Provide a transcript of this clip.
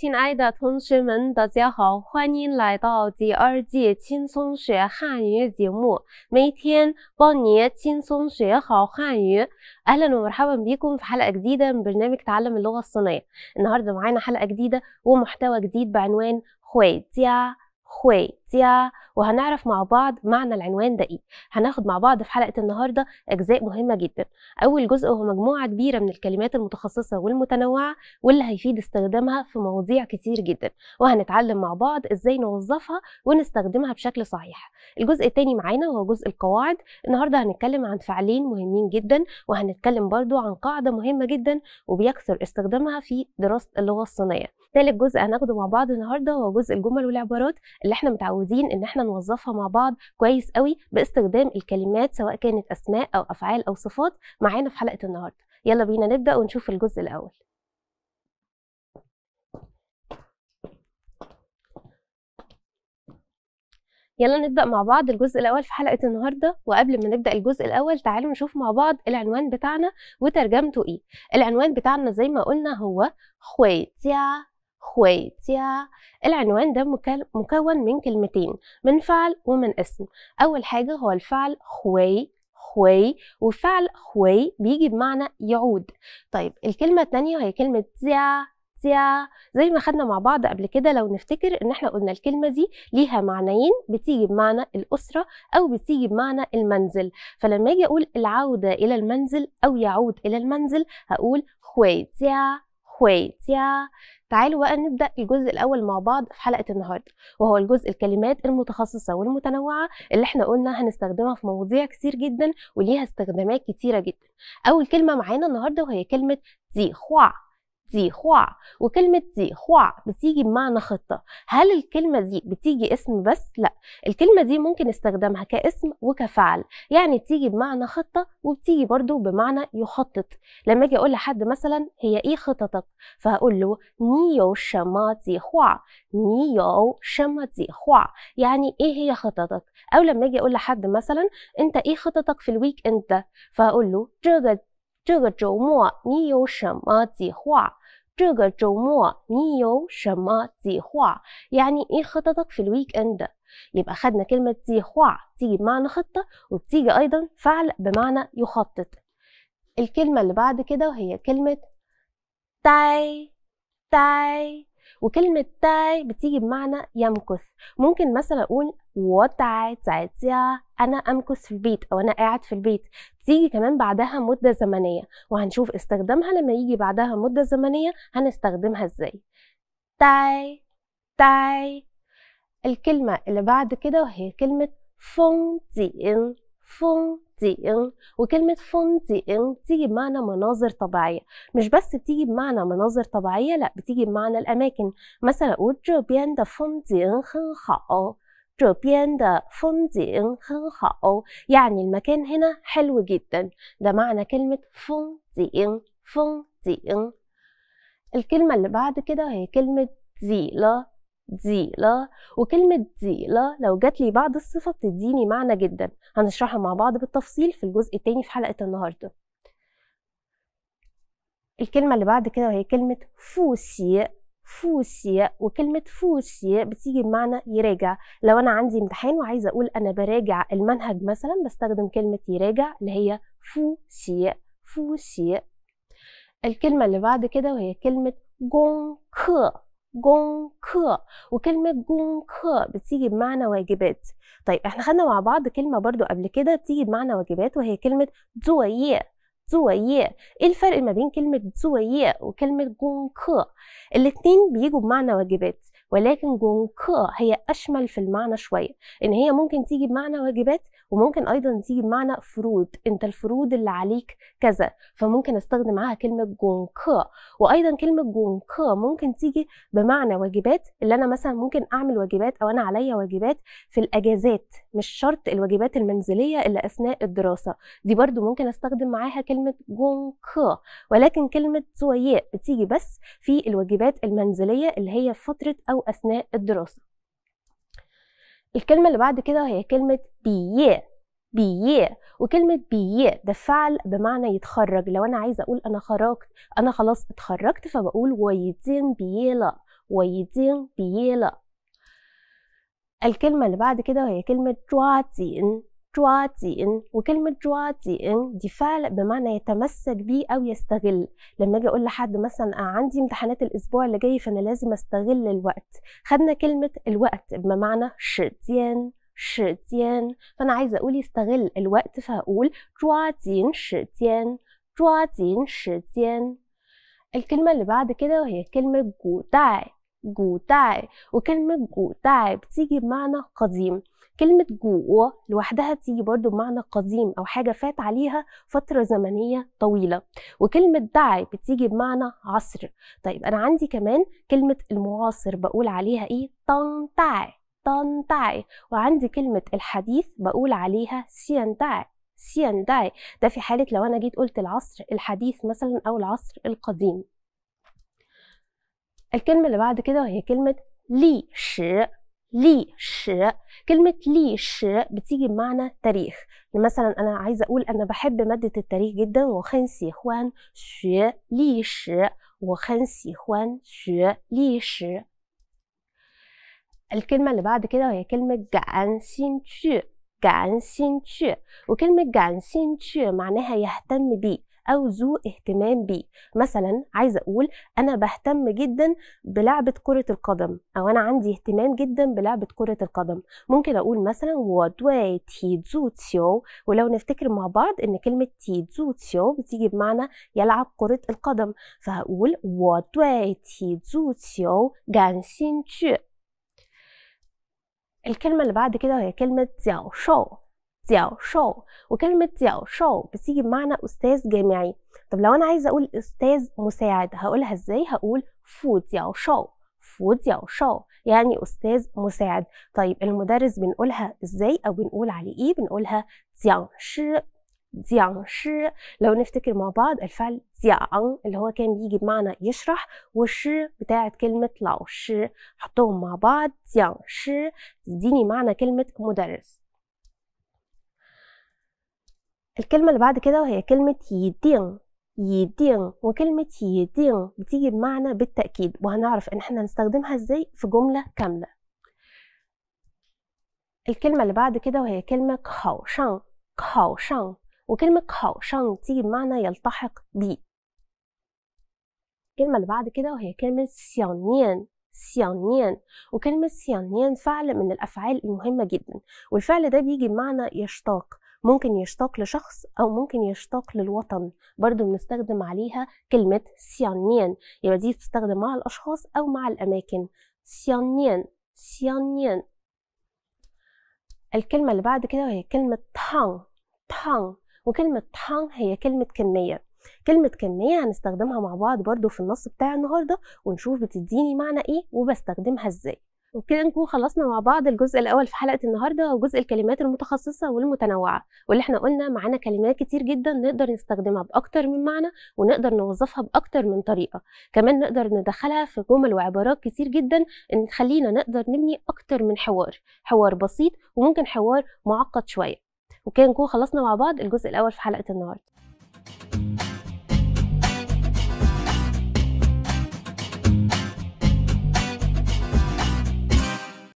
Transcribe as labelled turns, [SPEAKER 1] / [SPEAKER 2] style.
[SPEAKER 1] 亲爱的同学们，大家好，欢迎来到第二季轻松学汉语节目，每天帮你轻松学好汉语。اهلا ومرحبا بكم في حلقه جديده من برنامج تعلم اللغه الصينيه. النهارده معانا حلقه جديده ومحتوى جديد بعنوان خوي جيا خوي تيا وهنعرف مع بعض معنى العنوان ده ايه هناخد مع بعض في حلقه النهارده اجزاء مهمه جدا اول جزء هو مجموعه كبيره من الكلمات المتخصصه والمتنوعه واللي هيفيد استخدامها في مواضيع كتير جدا وهنتعلم مع بعض ازاي نوظفها ونستخدمها بشكل صحيح الجزء الثاني معانا هو جزء القواعد النهارده هنتكلم عن فعلين مهمين جدا وهنتكلم برضو عن قاعده مهمه جدا وبيكثر استخدامها في دراسه اللغه الصينيه ثالث جزء هناخده مع بعض النهارده هو جزء الجمل والعبارات اللي احنا متعودين ان احنا نوظفها مع بعض كويس قوي باستخدام الكلمات سواء كانت اسماء او افعال او صفات معانا في حلقه النهارده يلا بينا نبدا ونشوف الجزء الاول يلا نبدأ مع بعض الجزء الأول في حلقة النهاردة وقبل ما نبدأ الجزء الأول تعالوا نشوف مع بعض العنوان بتاعنا وترجمته إيه العنوان بتاعنا زي ما قلنا هو خويتيا خوي تيا العنوان ده مكون من كلمتين من فعل ومن اسم أول حاجة هو الفعل خوي خوي وفعل خوي بيجي بمعنى يعود طيب الكلمة الثانية هي كلمة تيا تيا زي ما خدنا مع بعض قبل كده لو نفتكر ان احنا قلنا الكلمة دي ليها معنيين بتيجي بمعنى الأسرة أو بتيجي بمعنى المنزل فلما اجي أقول العودة إلى المنزل أو يعود إلى المنزل هقول خوي تيا كويتيا تعالوا بقى نبدا الجزء الاول مع بعض في حلقه النهارده وهو الجزء الكلمات المتخصصه والمتنوعه اللي احنا قلنا هنستخدمها في مواضيع كتير جدا وليها استخدامات كتيره جدا اول كلمه معانا النهارده وهي كلمه زي خوا خوا وكلمة خوا بتيجي بمعنى خطة هل الكلمة دي بتيجي اسم بس؟ لا الكلمة دي ممكن استخدامها كاسم وكفعل يعني بتيجي بمعنى خطة وبتيجي برضو بمعنى يخطط لما اجي اقول لحد مثلا هي ايه خططك؟ فهقول له نيو شما خوا نيو شما خوا يعني ايه هي خططك؟ او لما اجي اقول لحد مثلا انت ايه خططك في الويك اند ده؟ فهقول له 这个周末你有什么计划？这个周末你有什么计划 يعني ايه خططك في الويك اند يبقى خدنا كلمة خوا تيجي بمعنى خطة وبتيجي أيضا فعل بمعنى يخطط الكلمة اللي بعد كده وهي كلمة تاي تاي وكلمة تاي بتيجي بمعنى يمكث ممكن مثلا أقول تيا أنا أمكث في البيت أو أنا قاعد في البيت بتيجي كمان بعدها مدة زمنية وهنشوف استخدامها لما يجي بعدها مدة زمنية هنستخدمها إزاي تاي تاي الكلمة اللي بعد كده وهي كلمة فونتين فونتين فندقين وكلمة ان بتيجي بمعنى مناظر طبيعية مش بس بتيجي بمعنى مناظر طبيعية لا بتيجي بمعنى الأماكن مثلا أقول بيان بيان دا دا فون فون 这边的风景很好这边的风景很好 يعني المكان هنا حلو جدا ده معنى كلمة فون فون ان الكلمة اللي بعد كده هي كلمة زي لا ديلا وكلمة ديلا لو جات لي بعد الصفة بتديني معنى جدا هنشرحها مع بعض بالتفصيل في الجزء التاني في حلقة النهاردة الكلمة اللي بعد كده وهي كلمة فوسي فوسي وكلمة فوسي بتيجي بمعنى يراجع لو أنا عندي امتحان وعايزة أقول أنا براجع المنهج مثلا بستخدم كلمة يراجع اللي هي فوسي فوسي الكلمة اللي بعد كده وهي كلمة جونك جون كو وكلمة جون كو بتيجي بمعنى واجبات طيب احنا خدنا مع بعض كلمة برضو قبل كده بتيجي بمعنى واجبات وهي كلمة دوية دوية ايه الفرق ما بين كلمة دوية وكلمة جون كو الاتنين بيجوا بمعنى واجبات ولكن جونكا هي أشمل في المعنى شوية إن هي ممكن تيجي بمعنى واجبات وممكن أيضا تيجي بمعنى فروض أنت الفروض اللي عليك كذا فممكن أستخدم معاها كلمة جونكا وأيضا كلمة جونكا ممكن تيجي بمعنى واجبات اللي أنا مثلا ممكن أعمل واجبات أو أنا عليا واجبات في الأجازات مش شرط الواجبات المنزلية اللي أثناء الدراسة دي برضو ممكن أستخدم معاها كلمة جونكا ولكن كلمة سوياء بتيجي بس في الواجبات المنزلية اللي هي فترة أو أثناء الدراسة الكلمة اللي بعد كده هي كلمة بي بي وكلمة بي ده فعل بمعنى يتخرج لو أنا عايزة أقول أنا خرجت أنا خلاص اتخرجت فبقول ويدين بيلا ويدين بيلا الكلمة اللي بعد كده هي كلمة جواتين جواتين وكلمة جواتين فعل بمعنى يتمسك بيه أو يستغل لما أجي أقول لحد مثلا آه، عندي امتحانات الأسبوع اللي جاي فأنا لازم أستغل الوقت خدنا كلمة الوقت بمعنى شتيان شتيان فأنا عايزة أقول يستغل الوقت فهقول جواتين شتيان جواتين شتيان الكلمة اللي بعد كده وهي كلمة جوتاي جوتاي وكلمة جوتاي بتيجي بمعنى قديم كلمة جوء لوحدها تيجي برضو بمعنى قديم أو حاجة فات عليها فترة زمنية طويلة وكلمة دعي بتيجي بمعنى عصر طيب أنا عندي كمان كلمة المعاصر بقول عليها إيه طن تاي وعندي كلمة الحديث بقول عليها سيندعي سيندعي ده في حالة لو أنا جيت قلت العصر الحديث مثلا أو العصر القديم الكلمة اللي بعد كده وهي كلمة لي شي لي ش كلمة لي ش بتيجي بمعنى تاريخ يعني مثلا أنا عايزة أقول أنا بحب مادة التاريخ جدا وخنسي خوان شي لي وخان وخنسي خوان ش لي ش الكلمة اللي بعد كده وهي كلمة جعان سين تشي جعان سين تشي وكلمة جعان سين تشي معناها يهتم بيه أو ذو اهتمام بيه مثلا عايزة أقول أنا بهتم جدا بلعبة كرة القدم أو أنا عندي اهتمام جدا بلعبة كرة القدم ممكن أقول مثلا تي ولو نفتكر مع بعض إن كلمة تي زو تسيو بتيجي بمعنى يلعب كرة القدم فهقول وادواي تي تيو تسيو جان الكلمة اللي بعد كده هي كلمة زياو شو تياو شو وكلمة تياو شو بتيجي بمعنى أستاذ جامعي طب لو أنا عايزة أقول أستاذ مساعد هقولها إزاي هقول فو تياو شو فو تياو شو يعني أستاذ مساعد طيب المدرس بنقولها إزاي أو بنقول عليه إيه بنقولها تياو شي جيانغ شي لو نفتكر مع بعض الفعل جيانغ اللي هو كان بيجي بمعنى يشرح وشي بتاعت كلمة لاو شي حطهم مع بعض جيانغ شي تديني معنى كلمة مدرس الكلمة اللي بعد كده وهي كلمة يدين يدين وكلمة يدين بتيجي بمعنى بالتأكيد وهنعرف ان احنا نستخدمها ازاي في جملة كاملة الكلمة اللي بعد كده وهي كلمة كهو شان كهو شان وكلمة كهو شان بتيجي بمعنى يلتحق بي الكلمة اللي بعد كده وهي كلمة سيانين سيانين وكلمة سيانين فعل من الأفعال المهمة جدا والفعل ده بيجي بمعنى يشتاق ممكن يشتاق لشخص أو ممكن يشتاق للوطن برضو بنستخدم عليها كلمة سيانيان يبقى دي بتستخدم مع الأشخاص أو مع الأماكن سيانيان سيانيان الكلمة اللي بعد كده وهي كلمة تانغ تانغ وكلمة تانغ هي كلمة كمية كلمة كمية هنستخدمها مع بعض برضو في النص بتاع النهاردة ونشوف بتديني معنى ايه وبستخدمها ازاي وبكده نكون خلصنا مع بعض الجزء الاول في حلقه النهارده وجزء الكلمات المتخصصه والمتنوعه واللي احنا قلنا معانا كلمات كتير جدا نقدر نستخدمها باكتر من معنى ونقدر نوظفها باكتر من طريقه كمان نقدر ندخلها في جمل وعبارات كتير جدا تخلينا نقدر نبني اكتر من حوار حوار بسيط وممكن حوار معقد شويه وكده نكون خلصنا مع بعض الجزء الاول في حلقه النهارده